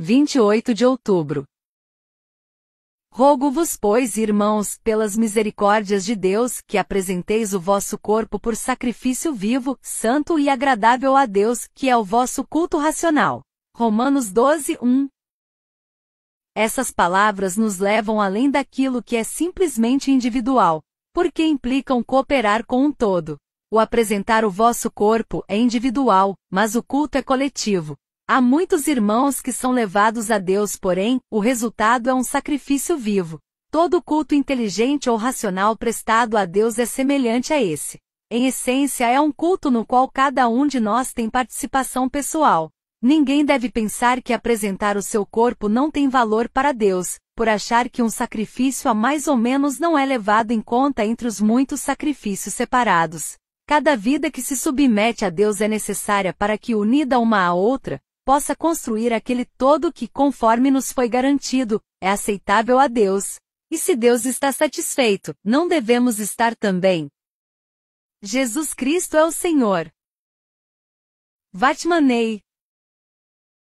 28 de outubro. Rogo-vos, pois, irmãos, pelas misericórdias de Deus, que apresenteis o vosso corpo por sacrifício vivo, santo e agradável a Deus, que é o vosso culto racional. Romanos 12, 1. Essas palavras nos levam além daquilo que é simplesmente individual, porque implicam cooperar com um todo. O apresentar o vosso corpo é individual, mas o culto é coletivo. Há muitos irmãos que são levados a Deus, porém, o resultado é um sacrifício vivo. Todo culto inteligente ou racional prestado a Deus é semelhante a esse. Em essência, é um culto no qual cada um de nós tem participação pessoal. Ninguém deve pensar que apresentar o seu corpo não tem valor para Deus, por achar que um sacrifício a mais ou menos não é levado em conta entre os muitos sacrifícios separados. Cada vida que se submete a Deus é necessária para que, unida uma à outra, possa construir aquele todo que, conforme nos foi garantido, é aceitável a Deus. E se Deus está satisfeito, não devemos estar também. Jesus Cristo é o Senhor. Vatmanei